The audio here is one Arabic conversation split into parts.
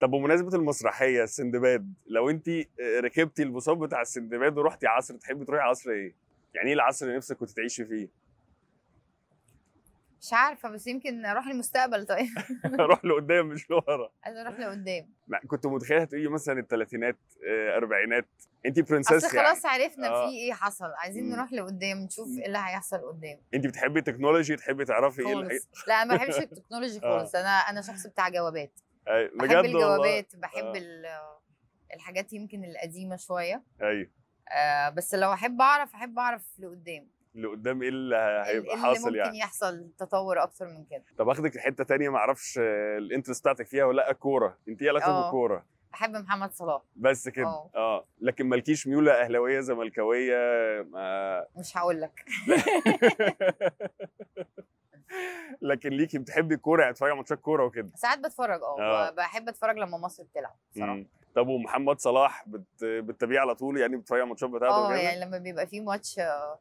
طب بمناسبه المسرحيه السندباد لو انت آه، ركبتي البساط بتاع السندباد ورحتي عصر تحبي تروحي عصر ايه؟ يعني ايه العصر اللي نفسك كنت تعيشي فيه؟ مش عارفه بس يمكن اروح للمستقبل طيب اروح لقدام مش لورا عايزه اروح لقدام لا كنت متخيله هتقولي مثلا الثلاثينات آه، اربعينات انت برنسيس يعني خلاص عرفنا آه. في ايه حصل عايزين نروح لقدام نشوف ايه اللي هيحصل قدام انت بتحبي التكنولوجي تحبي تعرفي ايه اللي لا ما بحبش آه. التكنولوجي خالص انا انا شخص بتاع جوابات بجد بحب الجوابات بحب آه. الحاجات يمكن القديمه شويه ايوه آه بس لو احب اعرف احب اعرف لقدام لقدام ايه اللي هيبقى حاصل ممكن يعني ممكن يحصل تطور اكتر من كده طب اخدك لحته ثانيه ما اعرفش الانترست بتاعتك فيها ولا كوره انت ايه علاقتك آه. بالكوره احب محمد صلاح بس كده آه. اه لكن مالكيش ميوله اهلاويه زملكاويه ما... مش هقول لك لكن ليكي بتحبي الكوره يعني بتتفرجي على ماتشات كوره وكده ساعات بتفرج اه, آه. بحب اتفرج لما مصر بتلعب صراحه امم. طب ومحمد صلاح بت... بتتابعيه على طول يعني بتتفرجي على الماتشات بتاعته اه يعني لما بيبقى في ماتش آه،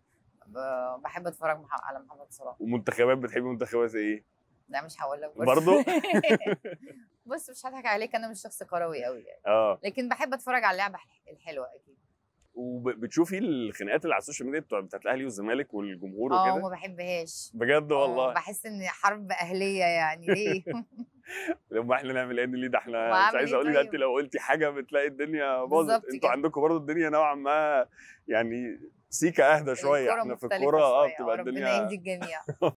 بحب اتفرج على محمد صلاح ومنتخبات بتحبي منتخبات ايه؟ لا مش هقول لك برضه بص مش هضحك عليك انا مش شخص كروي قوي يعني اه لكن بحب اتفرج على اللعبه الحلوه اكيد وبتشوفي الخناقات اللي على السوشيال ميديا بتوع بتاعت الاهلي والزمالك والجمهور آه، وكده اه ما بحبهاش بجد آه، والله بحس ان حرب اهليه يعني ليه لما احنا نعمل ايه ليه ده احنا مش عايز إيه اقول انت طيب؟ لو قلتي حاجه بتلاقي الدنيا باظت انتوا عندكم برضه الدنيا نوعا ما يعني سيكه اهدى شويه احنا في الكوره اه, آه، بتبقى الدنيا ربنا الجميع